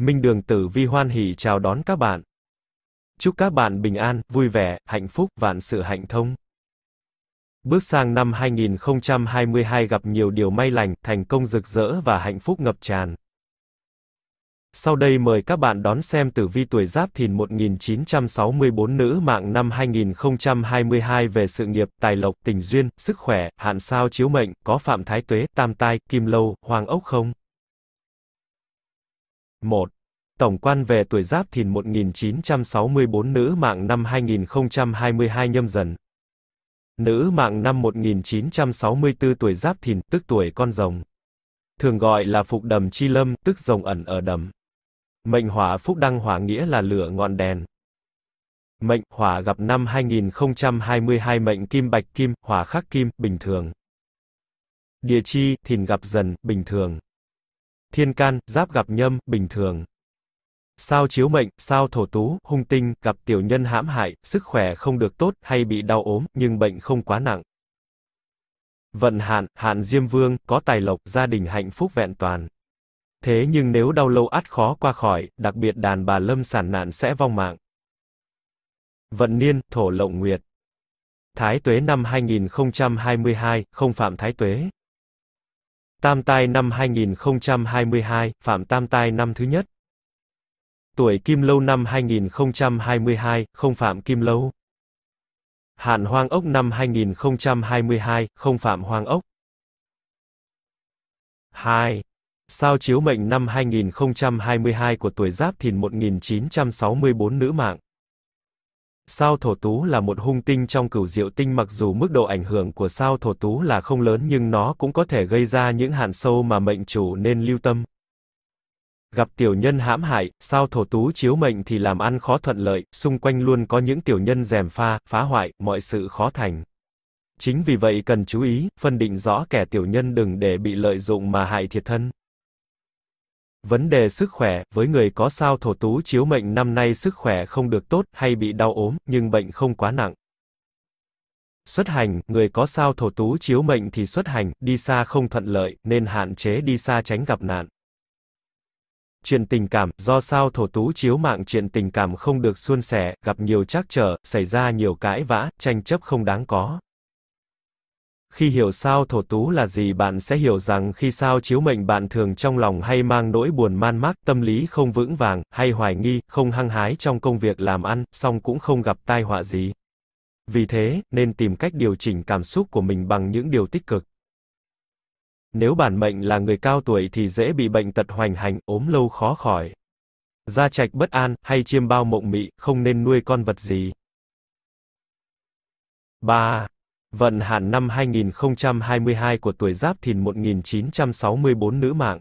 Minh Đường Tử Vi hoan hỷ chào đón các bạn. Chúc các bạn bình an, vui vẻ, hạnh phúc, vạn sự hạnh thông. Bước sang năm 2022 gặp nhiều điều may lành, thành công rực rỡ và hạnh phúc ngập tràn. Sau đây mời các bạn đón xem tử vi tuổi Giáp Thìn 1964 nữ mạng năm 2022 về sự nghiệp, tài lộc, tình duyên, sức khỏe, hạn sao chiếu mệnh, có phạm thái tuế, tam tai, kim lâu, hoàng ốc không. 1. Tổng quan về tuổi Giáp Thìn 1964 nữ mạng năm 2022 nhâm dần. Nữ mạng năm 1964 tuổi Giáp Thìn, tức tuổi con rồng. Thường gọi là phục đầm chi lâm, tức rồng ẩn ở đầm. Mệnh hỏa phúc đăng hỏa nghĩa là lửa ngọn đèn. Mệnh hỏa gặp năm 2022 mệnh kim bạch kim, hỏa khắc kim, bình thường. Địa chi, thìn gặp dần, bình thường thiên can, giáp gặp nhâm, bình thường. Sao chiếu mệnh, sao thổ tú, hung tinh, gặp tiểu nhân hãm hại, sức khỏe không được tốt, hay bị đau ốm, nhưng bệnh không quá nặng. Vận hạn, hạn diêm vương, có tài lộc, gia đình hạnh phúc vẹn toàn. Thế nhưng nếu đau lâu át khó qua khỏi, đặc biệt đàn bà lâm sản nạn sẽ vong mạng. Vận niên, thổ lộng nguyệt. Thái tuế năm 2022, không phạm thái tuế. Tam tai năm 2022, phạm tam tai năm thứ nhất. Tuổi Kim Lâu năm 2022, không phạm Kim Lâu. Hạn Hoang Ốc năm 2022, không phạm Hoang Ốc. 2. Sao chiếu mệnh năm 2022 của tuổi Giáp Thìn 1964 nữ mạng. Sao Thổ Tú là một hung tinh trong cửu diệu tinh mặc dù mức độ ảnh hưởng của sao Thổ Tú là không lớn nhưng nó cũng có thể gây ra những hạn sâu mà mệnh chủ nên lưu tâm. Gặp tiểu nhân hãm hại, sao Thổ Tú chiếu mệnh thì làm ăn khó thuận lợi, xung quanh luôn có những tiểu nhân rèm pha, phá hoại, mọi sự khó thành. Chính vì vậy cần chú ý, phân định rõ kẻ tiểu nhân đừng để bị lợi dụng mà hại thiệt thân. Vấn đề sức khỏe, với người có sao thổ tú chiếu mệnh năm nay sức khỏe không được tốt hay bị đau ốm, nhưng bệnh không quá nặng. Xuất hành, người có sao thổ tú chiếu mệnh thì xuất hành, đi xa không thuận lợi, nên hạn chế đi xa tránh gặp nạn. Chuyện tình cảm, do sao thổ tú chiếu mạng chuyện tình cảm không được suôn sẻ, gặp nhiều trắc trở, xảy ra nhiều cãi vã, tranh chấp không đáng có khi hiểu sao thổ tú là gì bạn sẽ hiểu rằng khi sao chiếu mệnh bạn thường trong lòng hay mang nỗi buồn man mác, tâm lý không vững vàng, hay hoài nghi, không hăng hái trong công việc làm ăn, song cũng không gặp tai họa gì. Vì thế, nên tìm cách điều chỉnh cảm xúc của mình bằng những điều tích cực. Nếu bản mệnh là người cao tuổi thì dễ bị bệnh tật hoành hành, ốm lâu khó khỏi. Gia trạch bất an, hay chiêm bao mộng mị, không nên nuôi con vật gì. 3. Vận hạn năm 2022 của tuổi Giáp Thìn 1964 nữ mạng.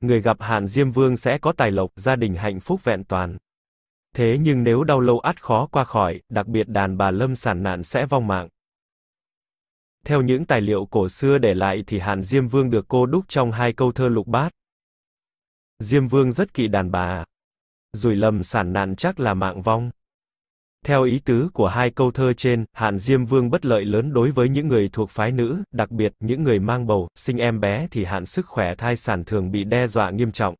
Người gặp hạn Diêm Vương sẽ có tài lộc, gia đình hạnh phúc vẹn toàn. Thế nhưng nếu đau lâu át khó qua khỏi, đặc biệt đàn bà lâm sản nạn sẽ vong mạng. Theo những tài liệu cổ xưa để lại thì hạn Diêm Vương được cô đúc trong hai câu thơ lục bát. Diêm Vương rất kỵ đàn bà. Rủi lầm sản nạn chắc là mạng vong. Theo ý tứ của hai câu thơ trên, hạn Diêm Vương bất lợi lớn đối với những người thuộc phái nữ, đặc biệt những người mang bầu, sinh em bé thì hạn sức khỏe thai sản thường bị đe dọa nghiêm trọng.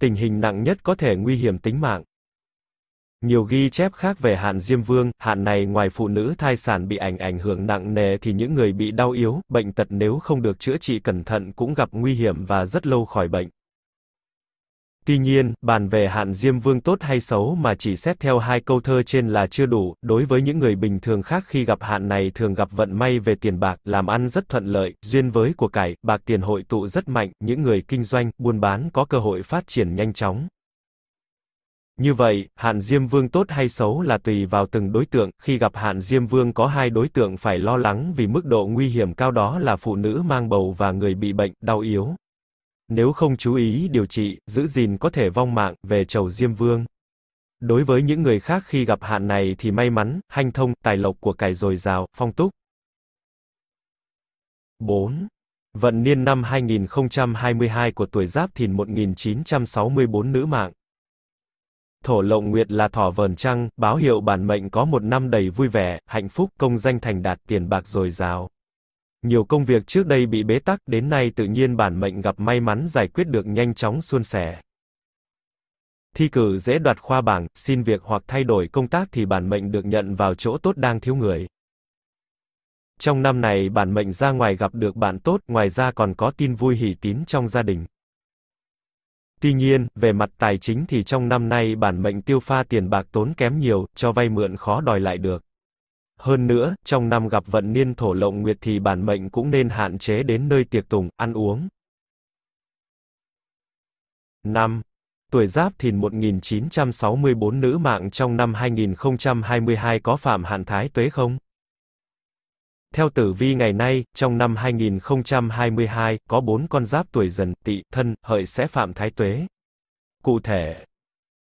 Tình hình nặng nhất có thể nguy hiểm tính mạng. Nhiều ghi chép khác về hạn Diêm Vương, hạn này ngoài phụ nữ thai sản bị ảnh ảnh hưởng nặng nề thì những người bị đau yếu, bệnh tật nếu không được chữa trị cẩn thận cũng gặp nguy hiểm và rất lâu khỏi bệnh. Tuy nhiên, bàn về hạn Diêm Vương tốt hay xấu mà chỉ xét theo hai câu thơ trên là chưa đủ, đối với những người bình thường khác khi gặp hạn này thường gặp vận may về tiền bạc, làm ăn rất thuận lợi, duyên với của cải, bạc tiền hội tụ rất mạnh, những người kinh doanh, buôn bán có cơ hội phát triển nhanh chóng. Như vậy, hạn Diêm Vương tốt hay xấu là tùy vào từng đối tượng, khi gặp hạn Diêm Vương có hai đối tượng phải lo lắng vì mức độ nguy hiểm cao đó là phụ nữ mang bầu và người bị bệnh, đau yếu. Nếu không chú ý điều trị, giữ gìn có thể vong mạng về chầu Diêm Vương. Đối với những người khác khi gặp hạn này thì may mắn, hanh thông, tài lộc của cải dồi dào, phong túc. 4. Vận niên năm 2022 của tuổi Giáp Thìn 1964 nữ mạng. Thổ lộng nguyệt là thỏ vờn trăng, báo hiệu bản mệnh có một năm đầy vui vẻ, hạnh phúc, công danh thành đạt tiền bạc dồi dào. Nhiều công việc trước đây bị bế tắc, đến nay tự nhiên bản mệnh gặp may mắn giải quyết được nhanh chóng suôn sẻ. Thi cử dễ đoạt khoa bảng, xin việc hoặc thay đổi công tác thì bản mệnh được nhận vào chỗ tốt đang thiếu người. Trong năm này bản mệnh ra ngoài gặp được bạn tốt, ngoài ra còn có tin vui hỷ tín trong gia đình. Tuy nhiên, về mặt tài chính thì trong năm nay bản mệnh tiêu pha tiền bạc tốn kém nhiều, cho vay mượn khó đòi lại được. Hơn nữa, trong năm gặp vận niên thổ lộng nguyệt thì bản mệnh cũng nên hạn chế đến nơi tiệc tùng, ăn uống. 5. Tuổi Giáp Thìn 1964 nữ mạng trong năm 2022 có phạm hạn thái tuế không? Theo tử vi ngày nay, trong năm 2022, có 4 con giáp tuổi dần, tỵ, thân, hợi sẽ phạm thái tuế. Cụ thể,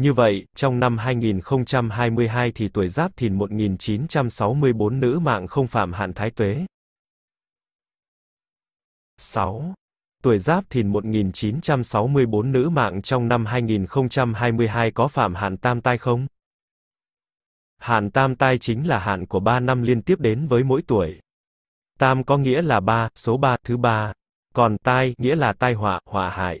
Như vậy, trong năm 2022 thì tuổi Giáp Thìn 1964 nữ mạng không phạm hạn thái tuế. 6. Tuổi Giáp Thìn 1964 nữ mạng trong năm 2022 có phạm hạn tam tai không? Hạn tam tai chính là hạn của 3 năm liên tiếp đến với mỗi tuổi. Tam có nghĩa là 3, số 3, thứ 3. Còn tai nghĩa là tai họa, họa hại.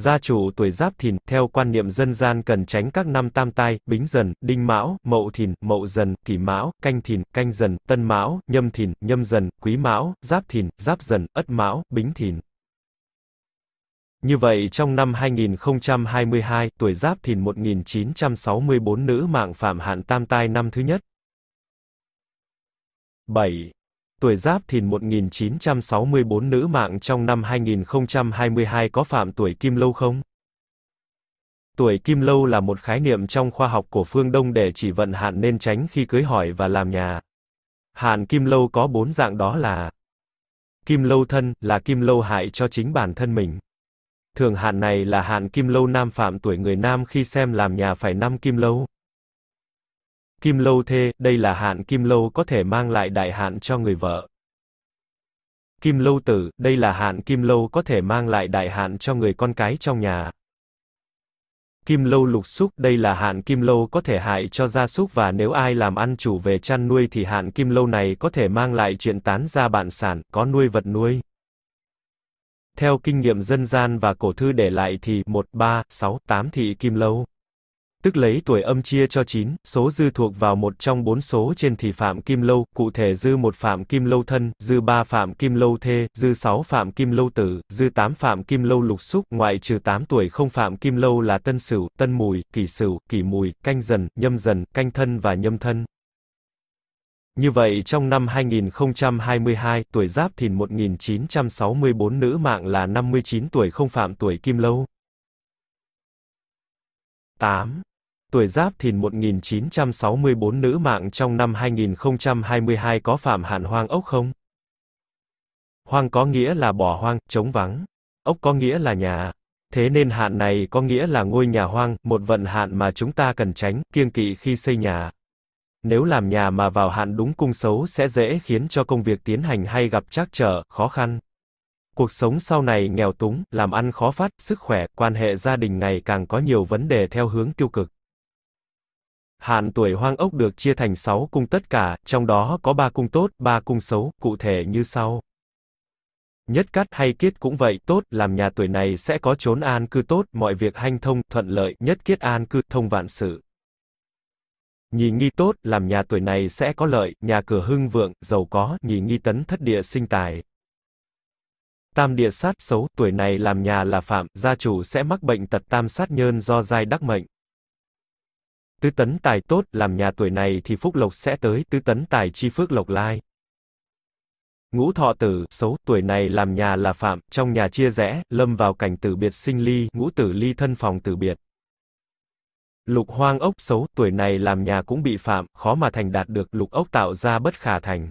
Gia chủ tuổi Giáp Thìn, theo quan niệm dân gian cần tránh các năm Tam Tai, Bính Dần, Đinh Mão, Mậu Thìn, Mậu Dần, Kỷ Mão, Canh Thìn, Canh Dần, Tân Mão, Nhâm Thìn, Nhâm Dần, Quý Mão, Giáp Thìn, Giáp Dần, Ất Mão, Bính Thìn. Như vậy trong năm 2022, tuổi Giáp Thìn 1964 nữ mạng phạm hạn Tam Tai năm thứ nhất. 7 tuổi Giáp Thìn 1964 nữ mạng trong năm 2022 có phạm tuổi Kim Lâu không? Tuổi Kim Lâu là một khái niệm trong khoa học của phương Đông để chỉ vận hạn nên tránh khi cưới hỏi và làm nhà. Hạn Kim Lâu có bốn dạng đó là Kim Lâu thân là Kim Lâu hại cho chính bản thân mình. Thường hạn này là hạn Kim Lâu nam phạm tuổi người nam khi xem làm nhà phải năm Kim Lâu. Kim lâu thê, đây là hạn kim lâu có thể mang lại đại hạn cho người vợ. Kim lâu tử, đây là hạn kim lâu có thể mang lại đại hạn cho người con cái trong nhà. Kim lâu lục xúc, đây là hạn kim lâu có thể hại cho gia súc và nếu ai làm ăn chủ về chăn nuôi thì hạn kim lâu này có thể mang lại chuyện tán gia bạn sản, có nuôi vật nuôi. Theo kinh nghiệm dân gian và cổ thư để lại thì 1, 3, 6, 8 thị kim lâu tức lấy tuổi âm chia cho 9, số dư thuộc vào một trong bốn số trên thì phạm kim lâu, cụ thể dư một phạm kim lâu thân, dư ba phạm kim lâu thê, dư 6 phạm kim lâu tử, dư 8 phạm kim lâu lục xúc, ngoại trừ 8 tuổi không phạm kim lâu là tân sửu, tân mùi, kỷ sửu, kỷ mùi, canh dần, nhâm dần, canh thân và nhâm thân. Như vậy trong năm 2022, tuổi Giáp Thìn 1964 nữ mạng là 59 tuổi không phạm tuổi Kim Lâu. 8 tuổi Giáp Thìn 1964 nữ mạng trong năm 2022 có phạm hạn hoang ốc không? Hoang có nghĩa là bỏ hoang, trống vắng. Ốc có nghĩa là nhà. Thế nên hạn này có nghĩa là ngôi nhà hoang, một vận hạn mà chúng ta cần tránh, kiêng kỵ khi xây nhà. Nếu làm nhà mà vào hạn đúng cung xấu sẽ dễ khiến cho công việc tiến hành hay gặp trắc trở, khó khăn. Cuộc sống sau này nghèo túng, làm ăn khó phát, sức khỏe, quan hệ gia đình ngày càng có nhiều vấn đề theo hướng tiêu cực. Hạn tuổi hoang ốc được chia thành 6 cung tất cả, trong đó có 3 cung tốt, 3 cung xấu, cụ thể như sau. Nhất cát hay kiết cũng vậy, tốt, làm nhà tuổi này sẽ có chốn an cư tốt, mọi việc hanh thông, thuận lợi, nhất kiết an cư, thông vạn sự. Nhì nghi tốt, làm nhà tuổi này sẽ có lợi, nhà cửa hưng vượng, giàu có, nhì nghi tấn thất địa sinh tài. Tam địa sát xấu, tuổi này làm nhà là phạm, gia chủ sẽ mắc bệnh tật tam sát nhơn do giai đắc mệnh tứ tấn tài tốt, làm nhà tuổi này thì phúc lộc sẽ tới, tứ tấn tài chi phước lộc lai. Ngũ thọ tử, xấu, tuổi này làm nhà là phạm, trong nhà chia rẽ, lâm vào cảnh tử biệt sinh ly, ngũ tử ly thân phòng tử biệt. Lục hoang ốc xấu, tuổi này làm nhà cũng bị phạm, khó mà thành đạt được, lục ốc tạo ra bất khả thành.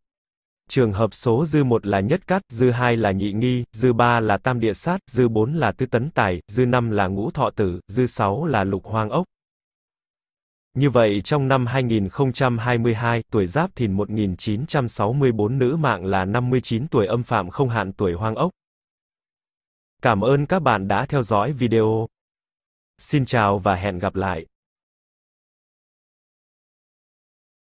trường hợp số dư 1 là nhất cát, dư 2 là nhị nghi, dư 3 là tam địa sát, dư 4 là tứ tấn tài, dư 5 là ngũ thọ tử, dư 6 là lục hoang ốc. Như vậy trong năm 2022, tuổi Giáp Thìn 1964 nữ mạng là 59 tuổi âm phạm không hạn tuổi hoang ốc. Cảm ơn các bạn đã theo dõi video. Xin chào và hẹn gặp lại.